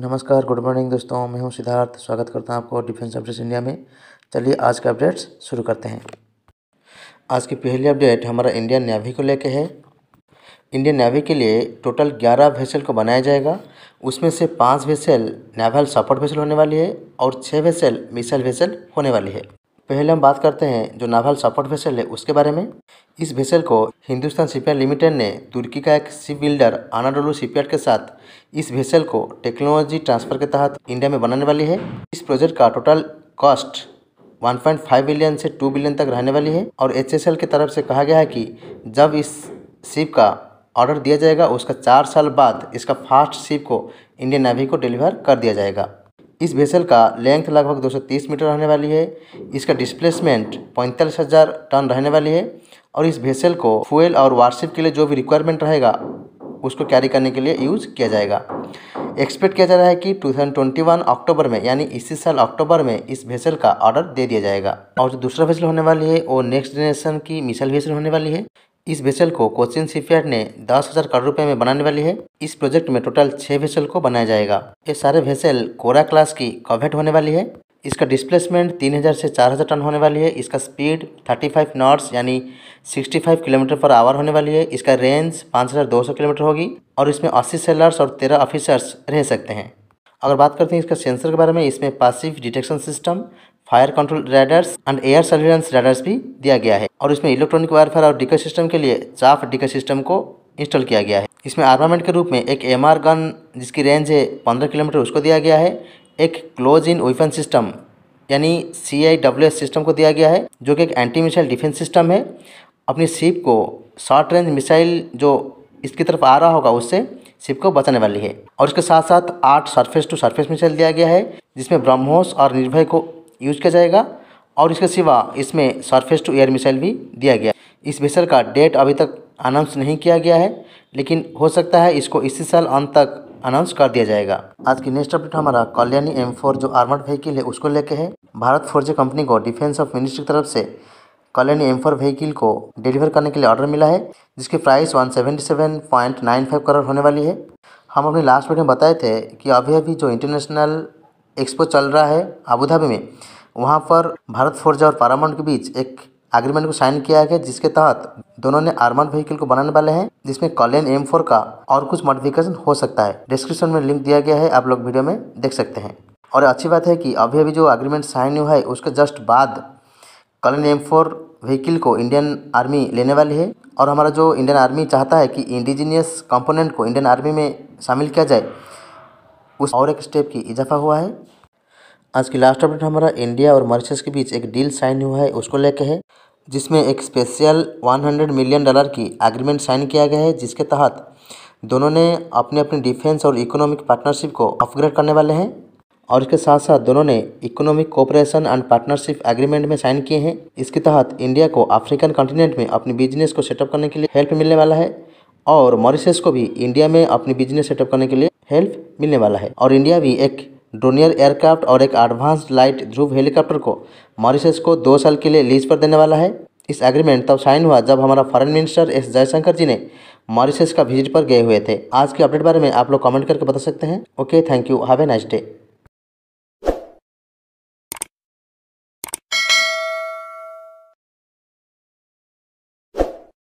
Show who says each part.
Speaker 1: नमस्कार good morning दोस्तों मैं हूं सिद्धार्थ स्वागत करता हूं आपको डिफेंस अपडेट्स इंडिया में चलिए आज के अपडेट्स शुरू करते हैं आज की पहली अपडेट हमारा इंडियन नेवी को लेके है इंडियन नेवी के लिए टोटल ग्यारह वेसल को बनाया जाएगा उसमें से पाँच वेसल नेवल सपोर्ट वेसल होने वाली है और छः वेसल मिसाइल वेसल होने वाली है पहले हम बात करते हैं जो नाभाल सपोर्ट वेसल है उसके बारे में इस वेसल को हिंदुस्तान शिपयार्ड लिमिटेड ने तुर्की का एक शिप बिल्डर आनाडोलू शिपयार्ड के साथ इस वेसल को टेक्नोलॉजी ट्रांसफर के तहत इंडिया में बनाने वाली है इस प्रोजेक्ट का टोटल कॉस्ट 1.5 बिलियन से 2 बिलियन तक रहने वाली है और एच की तरफ से कहा गया है कि जब इस शिप का ऑर्डर दिया जाएगा उसका चार साल बाद इसका फास्ट शिप को इंडियन नेवी को डिलीवर कर दिया जाएगा इस वेसल का लेंथ लगभग 230 मीटर रहने वाली है इसका डिस्प्लेसमेंट पैंतालीस हज़ार टन रहने वाली है और इस वेसल को फ्यूल और वारशिप के लिए जो भी रिक्वायरमेंट रहेगा उसको कैरी करने के लिए यूज़ किया जाएगा एक्सपेक्ट किया जा रहा है कि 2021 अक्टूबर में यानी इसी साल अक्टूबर में इस वेसल का ऑर्डर दे दिया जाएगा और जो दूसरा वेसल होने वाली है वो नेक्स्ट जनरेशन की मिसाइल वेसल होने वाली है इस वेसल को कोचिन शिपयार्ड ने दस हजार करोड़ रुपए में बनाने वाली है इस प्रोजेक्ट में टोटल छह वेसल को बनाया जाएगा ये सारे वेसल कोरा क्लास की कवेट होने वाली है इसका डिस्प्लेसमेंट 3000 से 4000 टन होने वाली है इसका स्पीड 35 नॉट्स यानी 65 किलोमीटर पर आवर होने वाली है इसका रेंज 5200 किलोमीटर होगी और इसमें अस्सी सेलर्स और तेरह ऑफिसर्स रह सकते हैं अगर बात करते हैं इसका सेंसर के बारे में इसमें passive detection system fire control radars and air surveillance radars भी दिया गया है और इसमें इलेक्ट्रॉनिक वायरफायर और डिकर सिस्टम के लिए चाफ डिकर सिस्टम को इंस्टॉल किया गया है इसमें आर्मामेंट के रूप में एक एम गन जिसकी रेंज है पंद्रह किलोमीटर उसको दिया गया है एक क्लोज इन वेपन सिस्टम यानी C I W S system को दिया गया है जो कि एक एंटी मिसाइल डिफेंस सिस्टम है अपनी शिप को शॉर्ट रेंज मिसाइल जो इसकी तरफ आ रहा होगा उससे शिप को बचाने वाली है और इसके साथ साथ आठ सरफेस टू सरफेस मिसाइल दिया गया है जिसमें ब्रह्मोस और निर्भय को यूज किया जाएगा और इसके सिवा इसमें सरफेस टू एयर मिसाइल भी दिया गया इस मिसाइल का डेट अभी तक अनाउंस नहीं किया गया है लेकिन हो सकता है इसको इसी साल अंत तक अनाउंस कर दिया जाएगा आज की नेक्स्ट अपडेट हमारा कल्याणी एम फोर जो आर्मर्ड व्हीकिल है उसको लेके है भारत फोर्जी कंपनी को डिफेंस ऑफ मिनिस्ट्री की तरफ से कल्याणी एम फोर व्हीकिल को डिलीवर करने के लिए ऑर्डर मिला है जिसकी price one seventy seven point nine five crore होने वाली है हम अपने लास्ट वीडियो में बताए थे कि अभी अभी जो इंटरनेशनल एक्सपो चल रहा है आबूधाबी में वहाँ पर भारत फोर्ज और पारामाउंट के बीच एक एग्रीमेंट को साइन किया गया जिसके तहत दोनों ने आर्मड व्हीकल को बनाने वाले हैं जिसमें कॉलेन एम फोर का और कुछ मॉडिफिकेशन हो सकता है डिस्क्रिप्शन में लिंक दिया गया है आप लोग वीडियो में देख सकते हैं और अच्छी बात है कि अभी अभी जो एग्रीमेंट साइन हुआ है उसके जस्ट बाद कॉलेन एम फोर व्हीकल को इंडियन आर्मी लेने वाली है और हमारा जो इंडियन आर्मी चाहता है कि इंडिजीनियस कंपोनेंट को इंडियन आर्मी में शामिल किया जाए उस और एक स्टेप की इजाफा हुआ है आज की लास्ट अपडेट हमारा इंडिया और मॉरिशस के बीच एक डील साइन हुआ है उसको लेके है जिसमें एक स्पेशल 100 मिलियन डॉलर की एग्रीमेंट साइन किया गया है जिसके तहत दोनों ने अपने अपने डिफेंस और इकोनॉमिक पार्टनरशिप को अपग्रेड करने वाले हैं और इसके साथ साथ दोनों ने economic cooperation and partnership agreement में साइन किए हैं इसके तहत इंडिया को अफ्रीकन कॉन्टिनेंट में अपनी बिजनेस को सेटअप करने के लिए हेल्प मिलने वाला है और मॉरिशस को भी इंडिया में अपनी बिजनेस सेटअप करने के लिए हेल्प मिलने वाला है और इंडिया भी एक ड्रोनियर एयरक्राफ्ट और एक एडवांस लाइट ध्रुव हेलीकॉप्टर को मॉरिशस को दो साल के लिए लीज पर देने वाला है इस एग्रीमेंट तब साइन हुआ जब हमारा foreign minister S Jaishankar ji ने मॉरिशस का विजिट पर गए हुए थे आज के अपडेट बारे में आप लोग कमेंट करके बता सकते हैं okay thank you have a nice day